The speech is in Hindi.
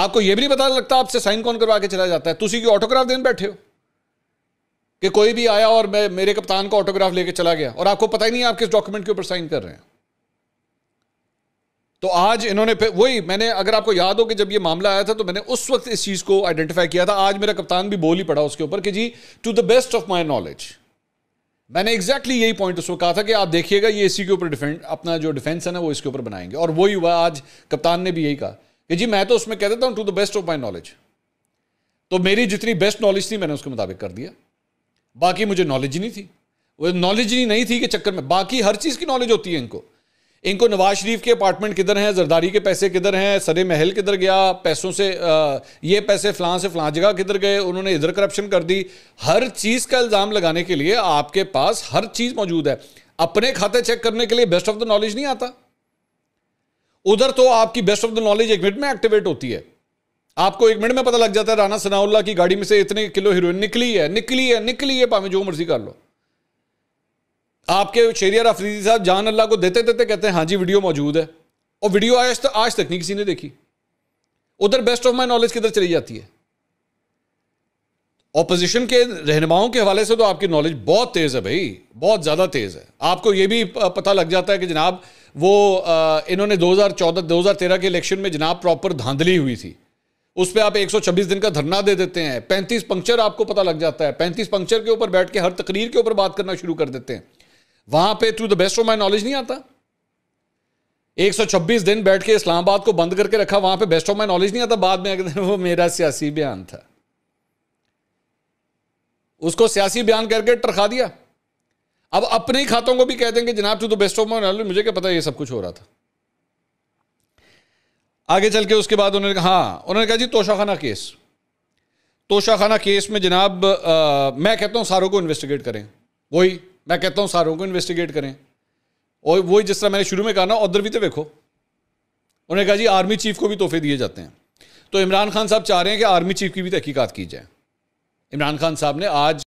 आपको यह भी नहीं पता लगता आपसे साइन कौन करवा के चला जाता है तुम ऑटोग्राफ देने बैठे हो कि कोई भी आया और मैं मेरे कप्तान का ऑटोग्राफ लेके चला गया और आपको पता ही नहीं आप किस डॉक्यूमेंट के ऊपर साइन कर रहे हैं तो आज इन्होंने वही मैंने अगर आपको याद हो कि जब ये मामला आया था तो मैंने उस वक्त इस चीज़ को आइडेंटिफाई किया था आज मेरा कप्तान भी बोल ही पड़ा उसके ऊपर कि जी to the best of my knowledge मैंने एग्जैक्टली exactly यही पॉइंट उसको कहा था कि आप देखिएगा ये इसी के ऊपर डिफेंड अपना जो डिफेंस है ना वो इसके ऊपर बनाएंगे और वही हुआ आज कप्तान ने भी यही कहा कि जी मैं तो उसमें कह देता हूँ to the best of my knowledge तो मेरी जितनी बेस्ट नॉलेज थी मैंने उसके मुताबिक कर दिया बाकी मुझे नॉलेज ही नहीं थी वो नॉलेज ही नहीं थी कि चक्कर में बाकी हर चीज़ की नॉलेज होती है इनको इनको नवाज शरीफ के अपार्टमेंट किधर हैं जरदारी के पैसे किधर हैं सरे महल किधर गया पैसों से आ, ये पैसे फलां से फलां जगह किधर गए उन्होंने इधर करप्शन कर दी हर चीज़ का इल्ज़ाम लगाने के लिए आपके पास हर चीज़ मौजूद है अपने खाते चेक करने के लिए बेस्ट ऑफ द नॉलेज नहीं आता उधर तो आपकी बेस्ट ऑफ द नॉलेज एक मिनट में एक्टिवेट होती है आपको एक मिनट में पता लग जाता है राना सनाउल्ला की गाड़ी में से इतने किलो हीरोइन निकली है निकली है निकली है भावे जो मर्जी कर लो आपके शेरिया अफरीदी साहब जान अल्लाह को देते देते कहते हैं हाँ जी वीडियो मौजूद है और वीडियो आज तक आज तक नहीं किसी ने देखी उधर बेस्ट ऑफ माई नॉलेज किधर चली जाती है ऑपोजिशन के रहनुमाओं के हवाले से तो आपकी नॉलेज बहुत तेज़ है भाई बहुत ज़्यादा तेज़ है आपको ये भी पता लग जाता है कि जनाब वो इन्होंने 2014 2013 के इलेक्शन में जनाब प्रॉपर धांधली हुई थी उस पर आप 126 दिन का धरना दे देते हैं 35 पंक्चर आपको पता लग जाता है 35 पंक्चर के ऊपर बैठ के हर तकरीर के ऊपर बात करना शुरू कर देते हैं वहां पे to the best of my knowledge नहीं आता 126 दिन बैठ के इस्लामाबाद को बंद करके रखा वहां पे बेस्ट ऑफ माई नॉलेज नहीं आता बाद में वो मेरा सियासी बयान था उसको सियासी बयान करके टरखा दिया अब अपने ही खातों को भी कह देंगे जनाब टू द बेस्ट ऑफ मॉन मुझे क्या पता ये सब कुछ हो रहा था आगे चल के उसके बाद उन्होंने कहा हाँ उन्होंने कहा जी तोशाखाना केस तोशाखाना केस में जनाब आ, मैं कहता हूँ सारों को इन्वेस्टिगेट करें वही मैं कहता हूँ सारों को इन्वेस्टिगेट करें और वही जिस तरह मैंने शुरू में कहा ना उधर भी तो देखो उन्होंने कहा जी आर्मी चीफ को भी तोहफे दिए जाते हैं तो इमरान खान साहब चाह रहे हैं कि आर्मी चीफ की भी तहकीकत की जाए इमरान खान साहब ने आज